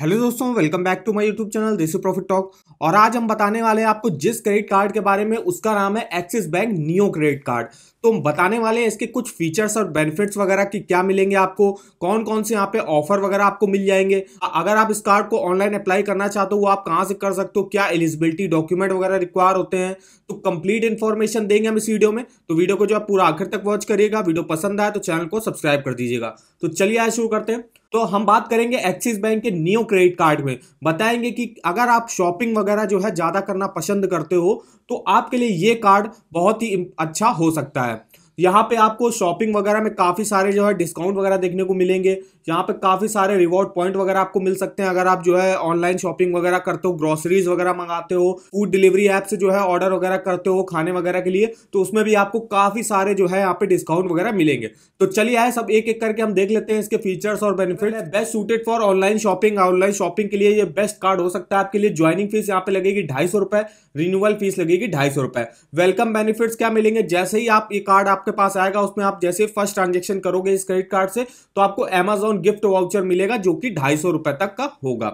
hello दोस्तों welcome back to my YouTube channel this profit talk और आज हम बताने वाले हैं आपको जिस क्रेडिट कार्ड के बारे में उसका नाम है Axis bank neo credit card तो हम बताने वाले हैं इसके कुछ फीचर्स और बेनिफिट्स वगैरह की क्या मिलेंगे आपको कौन कौन से यहाँ पे ऑफर वगैरह आपको मिल जाएंगे अगर आप इस कार्ड को ऑनलाइन अप्लाई करना चाहते हो वो आप कहाँ से कर सकते हो क्या एलिजिबिलिटी डॉक्यूमेंट वगैरह रिक्वायर होते हैं तो कंप्लीट इन्फॉर्मेशन देंगे हम इस वीडियो में तो वीडियो को जो आप पूरा आखिर तक वॉच करिएगा वीडियो पसंद आए तो चैनल को सब्सक्राइब कर दीजिएगा तो चलिए आज शुरू करते हैं तो हम बात करेंगे एक्सिस बैंक के न्यू क्रेडिट कार्ड में बताएंगे कि अगर आप शॉपिंग वगैरह जो है ज़्यादा करना पसंद करते हो तो आपके लिए ये कार्ड बहुत ही अच्छा हो सकता है यहाँ पे आपको शॉपिंग वगैरह में काफ़ी सारे जो है डिस्काउंट वगैरह देखने को मिलेंगे यहाँ पे काफ़ी सारे रिवॉर्ड पॉइंट वगैरह आपको मिल सकते हैं अगर आप जो है ऑनलाइन शॉपिंग वगैरह करते हो ग्रोसरीज वगैरह मंगाते हो फूड डिलीवरी ऐप से जो है ऑर्डर वगैरह करते हो खाने वगैरह के लिए तो उसमें भी आपको काफ़ी सारे जो है यहाँ पे डिस्काउंट वगैरह मिलेंगे तो चलिए आए सब एक एक करके हम देख लेते हैं इसके फीचर्स और benefit best suited for online shopping online shopping के लिए ये बेस्ट कार्ड हो सकता है आपके लिए ज्वाइनिंग फीस यहाँ पे लगेगी ढाई सौ रुपए रिन्यूअल फीस लगेगी ढाई सौ रुपए वेलकम बेनिफिट्स क्या मिलेंगे जैसे ही आप ये कार्ड आपके पास आएगा उसमें आप जैसे फर्स्ट ट्रांजेक्शन करोगे इस क्रेडिट कार्ड से तो आपको एमेजोन अमेजोन गिफ्ट वाउचर मिलेगा जो कि ढाई सौ रुपए तक का होगा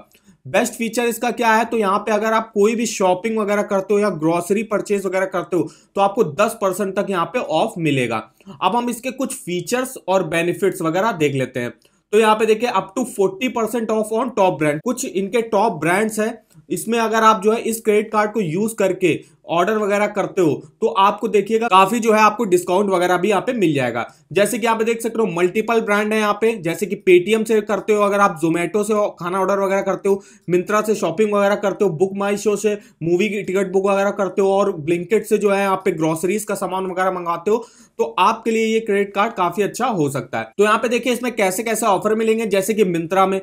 बेस्ट फीचर इसका क्या है तो यहाँ पे अगर आप कोई भी शॉपिंग वगैरह करते हो या ग्रोसरी परचेज वगैरह करते हो तो आपको 10 परसेंट तक यहाँ पे ऑफ मिलेगा अब हम इसके कुछ फीचर्स और बेनिफिट्स वगैरह देख लेते हैं तो यहाँ पे देखिए up to 40 percent off on top brand कुछ इनके टॉप ब्रांड्स हैं इसमें अगर आप जो है इस क्रेडिट कार्ड को यूज करके ऑर्डर वगैरह करते हो तो आपको देखिएगा काफी जो है आपको डिस्काउंट वगैरह भी यहाँ पे मिल जाएगा जैसे कि आप देख सकते हो मल्टीपल ब्रांड है यहाँ पे जैसे कि पेटीएम से करते हो अगर आप जोमेटो से खाना ऑर्डर वगैरह करते हो मिंत्रा से शॉपिंग वगैरह करते हो बुक माई शो से मूवी की टिकट बुक वगैरह करते हो और ब्लिंकेट से जो है यहाँ पे ग्रोसरीज का सामान वगैरह मंगाते हो तो आपके लिए ये क्रेडिट कार्ड काफी अच्छा हो सकता है तो यहाँ पे देखिए इसमें कैसे कैसे ऑफर मिलेंगे जैसे कि मिंत्रा में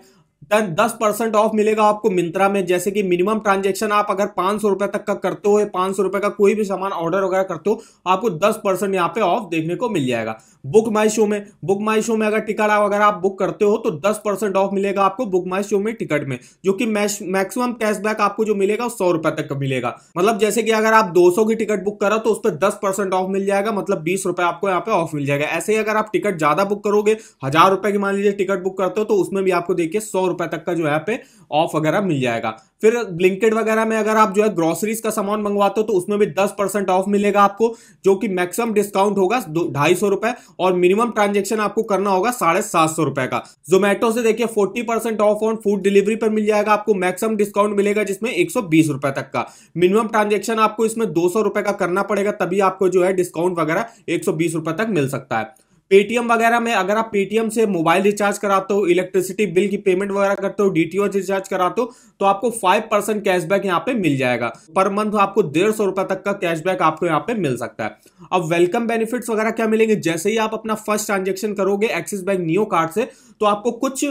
दस परसेंट ऑफ मिलेगा आपको मिंत्रा में जैसे कि मिनिमम ट्रांजेक्शन आप अगर पांच सौ रुपए तक का करते हो पांच सौ रुपए का कोई भी सामान ऑर्डर वगैरह करते हो आपको दस परसेंट यहाँ पे ऑफ देखने को मिल जाएगा बुक माई शो में बुक माई शो में अगर टिकट अगर आप बुक करते हो तो दस परसेंट ऑफ मिलेगा आपको बुक माई शो में टिकट में जो कि मैक्सिमम कैशबैक आपको जो मिलेगा सौ रुपए तक का मिलेगा मतलब जैसे कि अगर आप दो सौ की टिकट बुक करो तो उस पर दस परसेंट ऑफ मिल जाएगा मतलब बीस रुपए आपको यहाँ पे ऑफ मिल जाएगा ऐसे ही अगर आप टिकट ज्यादा बुक करोगे हजार रुपए की मान लीजिए टिकट बुक करते हो तो उसमें भी आपको देखिए सौ रुपए तक का जो है पे ऑफ वगैरह मिल जाएगा फिर ब्लिंकेट वगैरह में अगर आप जो है ग्रोसरीज का सामान मंगवाते हो तो उसमें भी दस परसेंट ऑफ मिलेगा आपको जो कि मैक्सिमम डिस्काउंट होगा ढाई सौ रुपए और मिनिमम ट्रांजेक्शन आपको करना होगा साढ़े सात सौ रुपए का जोमेटो से देखिए forty percent off on food delivery पर मिल जाएगा आपको मैक्सिमम डिस्काउंट मिलेगा जिसमें एक रुपए तक का मिनिमम ट्रांजेक्शन आपको इसमें दो रुपए का करना पड़ेगा तभी आपको जो है डिस्काउंट वगैरह एक रुपए तक मिल सकता है पेटीएम वगैरह में अगर आप पेटीएम से मोबाइल रिचार्ज कराते हो इलेक्ट्रिसिटी बिल की पेमेंट वगैरह करते हो डीटीओच रिचार्ज कराते हो तो आपको फाइव परसेंट कैशबैक यहाँ पे मिल जाएगा पर मंथ आपको डेढ़ सौ रुपए तक का कैशबैक आपको यहाँ पे मिल सकता है अब वेलकम बेनिफिट्स वगैरह क्या मिलेंगे जैसे ही आप अपना फर्स्ट ट्रांजेक्शन करोगे एक्सिस बैंक नियो कार्ड से तो आपको कुछ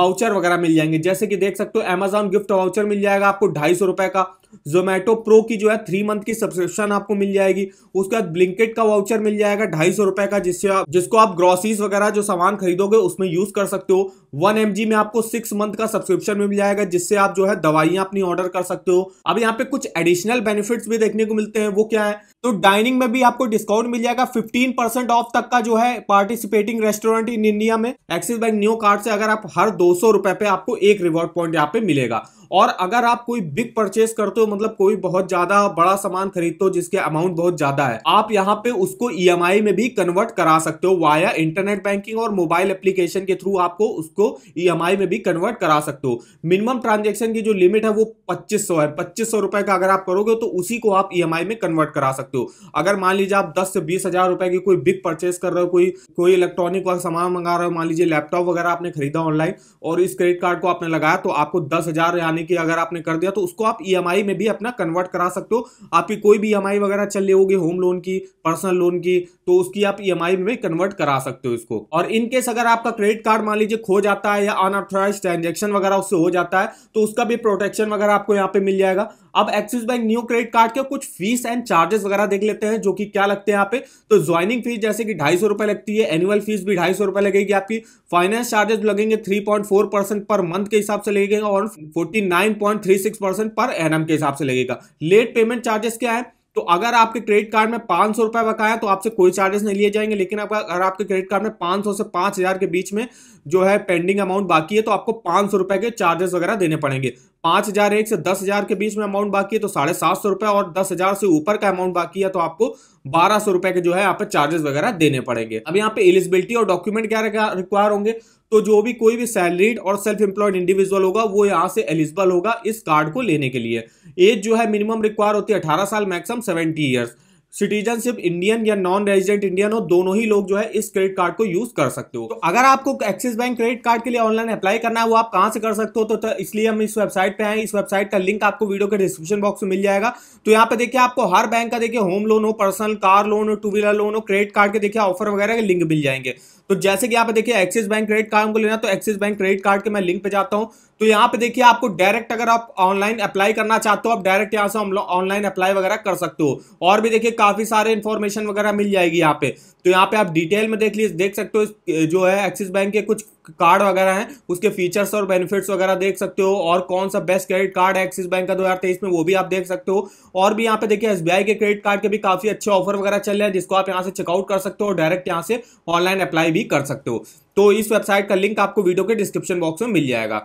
बाउचर वगैरह मिल जाएंगे जैसे कि देख सकते हो अमेजोन गिफ्ट वाउचर मिल जाएगा आपको ढाई सौ रुपए का जोमेटो प्रो की जो है थ्री मंथ की सब्सक्रिप्शन आपको मिल जाएगी उसके बाद ब्लिंकेट का वाउचर मिल जाएगा ढाई सौ रुपए का जिससे आप जिसको आप ग्रोसरीज वगैरह जो सामान खरीदोगे उसमें यूज कर सकते हो वन एम में आपको सिक्स मंथ का सब्सक्रिप्शन मिल जाएगा जिससे आप जो है दवाइयां अपनी ऑर्डर कर सकते हो अब यहाँ पे कुछ एडिशनल बेनिफिट्स भी देखने को मिलते हैं वो क्या है तो डाइनिंग में भी आपको डिस्काउंट मिल जाएगा फिफ्टीन परसेंट ऑफ तक का जो है पार्टिसिपेटिंग रेस्टोरेंट इन इंडिया में एक्सिस बैंक न्यू कार्ड से अगर आप हर दो सौ रुपए पे आपको एक रिवॉर्ड पॉइंट यहाँ पे मिलेगा और अगर आप कोई बिग परचेस करते हो मतलब कोई बहुत ज्यादा बड़ा सामान खरीदते हो जिसके अमाउंट बहुत ज्यादा है आप यहाँ पे उसको ई e में भी कन्वर्ट करा सकते हो वाया इंटरनेट बैंकिंग और मोबाइल एप्लीकेशन के थ्रू आपको उसको ई e में भी कन्वर्ट करा सकते हो मिनिमम ट्रांजेक्शन की जो लिमिट है वो पच्चीस है पच्चीस रुपए का अगर आप करोगे तो उसी को आप ई e में कन्वर्ट करा सकते हो अगर मान लीजिए आप दस से बीस हजार रुपए की कोई बिग परचेस कर रहे हो कोई कोई इलेक्ट्रॉनिक वाला सामान मंगा रहे हो मान लीजिए लैपटॉप वगैरह आपने खरीदा ऑनलाइन और इस क्रेडिट कार्ड को आपने लगाया तो आपको दस हजार यानी यानी कि अगर आपने कर दिया तो उसको आप ई e में भी अपना कन्वर्ट करा सकते हो आपकी कोई भी ई e वगैरह चल रही होगी होम लोन की पर्सनल लोन की तो उसकी आप ई e में भी कन्वर्ट करा सकते हो इसको और इनकेस अगर आपका क्रेडिट कार्ड मान लीजिए खो जाता है या अनऑथोराइज ट्रांजेक्शन वगैरह उससे हो जाता है तो उसका भी प्रोटेक्शन वगैरह आपको यहाँ पे मिल जाएगा अब Axis bank new credit card के कुछ फीस एंड चार्जेस वगैरह देख लेते हैं जो कि क्या लगते हैं यहाँ पे तो ज्वाइनिंग फीस जैसे कि ढाई सौ रुपए लगती है एनुअल फीस भी ढाई सौ रुपए लगेगी आपकी फाइनेंस चार्जेस लगेंगे three point four percent per month के हिसाब से लगेगा और forty nine point three six percent per annum के हिसाब से लगेगा लेट पेमेंट चार्जेस क्या है तो अगर आपके क्रेडिट कार्ड में पांच सौ रुपए बकाया तो आपसे कोई चार्जेस नहीं लिए जाएंगे लेकिन आपका अगर आपके क्रेडिट कार्ड में पांच सौ से पांच हज़ार के बीच में जो है पेंडिंग अमाउंट बाकी है तो आपको पांच सौ रुपए के चार्जेस वगैरह देने पड़ेंगे पांच हज़ार एक से दस हज़ार के बीच में अमाउंट बाकी है तो साढ़े सात सौ रुपए और दस हज़ार से ऊपर का अमाउंट बाकी है तो आपको बारह सौ रुपए के जो है यहाँ पे चार्जेस वगैरह देने पड़ेंगे अब यहाँ पे एलिजिबिलिटी और डॉक्यूमेंट क्या रिक्वायर होंगे तो जो भी कोई भी सैलरीड और सेल्फ एम्प्लॉयड इंडिविजुअल होगा वो यहाँ से एलिजिबल होगा इस कार्ड को लेने के लिए एज जो है मिनिमम रिक्वायर होती है अठारह साल maximum seventy years citizenship Indian या नॉन रेजिडेंट इंडियन हो दोनों ही लोग जो है इस क्रेडिट कार्ड को यूज कर सकते हो तो अगर आपको एक्सिस बैंक क्रेडिट कार्ड के लिए ऑनलाइन अप्लाई करना है वो आप कहां से कर सकते हो तो, तो इसलिए हम इस वेबसाइट पे आए इस वेबसाइट का लिंक आपको वीडियो के डिस्क्रिप्शन बॉक्स में मिल जाएगा तो यहाँ पे देखिए आपको हर बैंक का देखिए होम लोन हो पर्सनल कार लोन हो टू व्हीलर लोन हो क्रेडिट कार्ड के देखिए ऑफर वगैरह के लिंक मिल जाएंगे तो जैसे कि यहाँ पे देखिए एक्सिस बैंक क्रेडिट कार्ड को लेना तो एक्सिस बैंक क्रेडिट कार्ड के मैं लिंक पे जाता हूँ तो यहाँ पे देखिए आपको डायरेक्ट अगर आप ऑनलाइन अप्लाई करना चाहते हो आप डायरेक्ट यहाँ से ऑनलाइन अप्लाई वगैरह कर सकते हो और भी देखिए काफी सारे इन्फॉर्मेशन वगैरह मिल जाएगी यहाँ पे तो यहाँ पे आप डिटेल में देख लीजिए देख सकते हो जो है एक्सिस बैंक के कुछ कार्ड वगैरह हैं उसके फीचर्स और बेनिफिट्स वगैरह देख सकते हो और कौन सा बेस्ट क्रेडिट कार्ड है एक्सिस बैंक का तेईस में वो भी आप देख सकते हो और भी यहाँ पे देखिए एस के क्रेडिट कार्ड के भी काफी अच्छे ऑफर वगैरह चल रहे हैं जिसको आप यहाँ से चेकआउट कर सकते हो डायरेक्ट यहाँ से ऑनलाइन अप्लाई भी कर सकते हो तो इस वेबसाइट का लिंक आपको वीडियो के डिस्क्रिप्शन बॉक्स में मिल जाएगा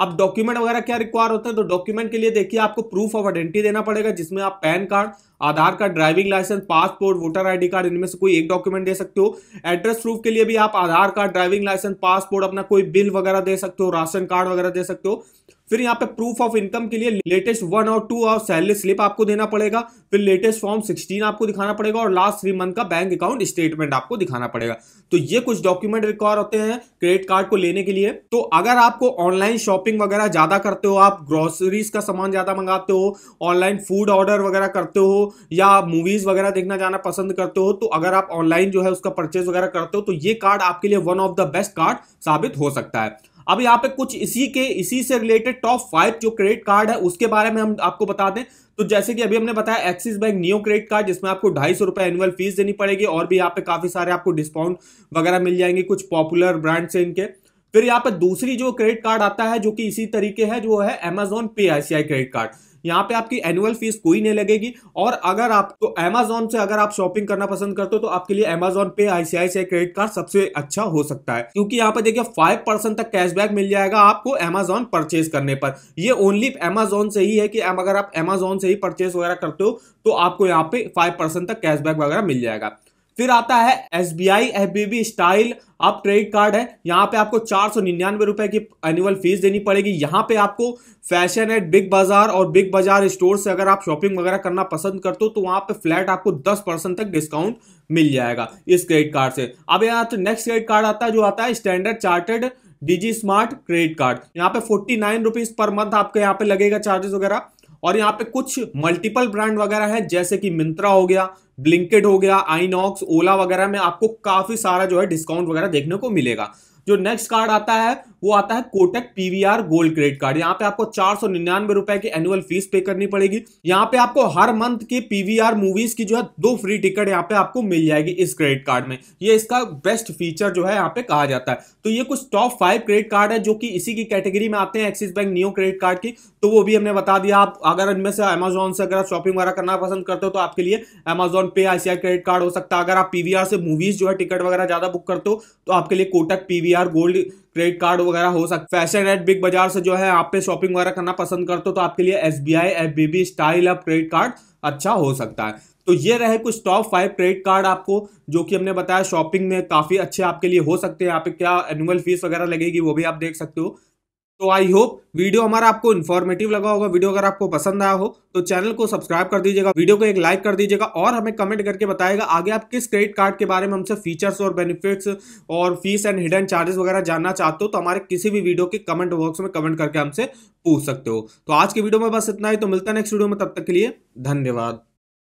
अब डॉक्यूमेंट वगैरह क्या रिक्वायर होता है तो डॉक्यूमेंट के लिए देखिए आपको प्रूफ ऑफ आइडेंटिटी देना पड़ेगा जिसमें आप PAN card Aadhaar card driving licence passport voter ID card इनमें से कोई एक डॉक्यूमेंट दे सकते हो एड्रेस प्रूफ के लिए भी आप Aadhaar card driving licence passport अपना कोई बिल वगैरह दे सकते हो राशन कार्ड वगैरह दे सकते हो फिर यहाँ पे प्रूफ ऑफ इनकम के लिए लेटेस्ट वन और टू और सैलरी स्लिप आपको देना पड़ेगा फिर लेटेस्ट फॉर्म सिक्सटीन आपको दिखाना पड़ेगा और लास्ट थ्री मंथ का बैंक अकाउंट स्टेटमेंट आपको दिखाना पड़ेगा तो ये कुछ डॉक्यूमेंट रिक्वायर होते हैं क्रेडिट कार्ड को लेने के लिए तो अगर आपको ऑनलाइन शॉपिंग वगैरह ज्यादा करते हो आप ग्रोसरीज का सामान ज्यादा मंगाते हो ऑनलाइन फूड ऑर्डर वगैरह करते हो या मूवीज वगैरह देखना जाना पसंद करते हो तो अगर आप ऑनलाइन जो है उसका परचेज वगैरह करते हो तो ये कार्ड आपके लिए one of the best card साबित हो सकता है अब यहाँ पे कुछ इसी के इसी से रिलेटेड टॉप फाइव जो क्रेडिट कार्ड है उसके बारे में हम आपको बता दें तो जैसे कि अभी हमने बताया Axis bank neo credit card जिसमें आपको ढाई सौ रुपए एनुअल फीस देनी पड़ेगी और भी यहाँ पे काफी सारे आपको डिस्काउंट वगैरह मिल जाएंगे कुछ पॉपुलर ब्रांड से इनके फिर यहाँ पर दूसरी जो क्रेडिट कार्ड आता है जो कि इसी तरीके है जो है अमेजोन पे आईसीआई क्रेडिट कार्ड यहाँ पे आपकी एनुअल फीस कोई नहीं लगेगी और अगर आप तो अमेजोन से अगर आप शॉपिंग करना पसंद करते हो तो आपके लिए अमेजोन पे आईसीआईसीआई क्रेडिट कार्ड सबसे अच्छा हो सकता है क्योंकि यहाँ पे देखिए फाइव परसेंट तक कैशबैक मिल जाएगा आपको अमेजोन परचेज करने पर ये ओनली अमेजोन से ही है कि अगर आप अमेजोन से ही परचेज वगैरह करते हो तो आपको यहाँ पे फाइव परसेंट तक कैशबैक वगैरह मिल जाएगा फिर आता है S B I F B B style आप क्रेडिट कार्ड है यहाँ पे आपको चार सौ निन्यानवे रुपए की एनुअल फीस देनी पड़ेगी यहाँ पे आपको फैशन एट बिग बाजार और बिग बाजार स्टोर से अगर आप शॉपिंग वगैरह करना पसंद करते हो तो वहां पे फ्लैट आपको दस परसेंट तक डिस्काउंट मिल जाएगा इस क्रेडिट कार्ड से अब यहाँ तो नेक्स्ट क्रेडिट कार्ड आता है जो आता है Standard Chartered DigiSmart credit card यहाँ पे forty nine rupees per month आपके यहाँ पे लगेगा चार्जेस वगैरह और यहाँ पे कुछ मल्टीपल ब्रांड वगैरह है जैसे कि मिंत्रा हो गया ब्लिंकेट हो गया आईनॉक्स ओला वगैरह में आपको काफी सारा जो है डिस्काउंट वगैरह देखने को मिलेगा जो नेक्स्ट कार्ड आता है वो आता है Kotak PVR gold credit card यहाँ पे आपको चार सौ निन्यानवे रुपए की एनुअल फीस पे करनी पड़ेगी यहाँ पे आपको हर मंथ की पीवीआर मूवीज की जो है दो फ्री टिकट यहाँ पे आपको मिल जाएगी इस क्रेडिट कार्ड में ये इसका बेस्ट फीचर जो है यहाँ पे कहा जाता है तो ये कुछ टॉप फाइव क्रेडिट कार्ड है जो कि इसी की कैटेगरी में आते हैं Axis bank new credit card की तो वो भी हमने बता दिया आप अगर इनमें से अमेजोन से अगर आप शॉपिंग वगैरह करना पसंद करते हो तो आपके लिए अमेजोन पे आईसीआई क्रेडिट कार्ड हो सकता है अगर आप पीवीआर से मूवीज जो है टिकट वगैरह ज्यादा बुक करते हो तो आपके लिए Kotak PVR or gold credit card वगैरह हो सकता है फैशन एट बिग बाजार से जो है आप पे शॉपिंग वगैरह करना पसंद करते हो तो आपके लिए S B I F B B style अब क्रेडिट कार्ड अच्छा हो सकता है तो ये रहे कुछ टॉप फाइव क्रेडिट कार्ड आपको जो कि हमने बताया शॉपिंग में काफ़ी अच्छे आपके लिए हो सकते हैं यहाँ पे क्या एनुअल फीस वगैरह लगेगी वो भी आप देख सकते हो तो आई होप वीडियो हमारा आपको इन्फॉर्मेटिव लगा होगा वीडियो अगर आपको पसंद आया हो तो चैनल को सब्सक्राइब कर दीजिएगा वीडियो को एक लाइक कर दीजिएगा और हमें कमेंट करके बताएगा आगे आप किस क्रेडिट कार्ड के बारे में हमसे फीचर्स और बेनिफिट्स और फीस एंड हिडन चार्जेस वगैरह जानना चाहते हो तो हमारे किसी भी वीडियो के कमेंट बॉक्स में कमेंट करके हमसे पूछ सकते हो तो आज के वीडियो में बस इतना ही तो मिलता है नेक्स्ट वीडियो में तब तक के लिए धन्यवाद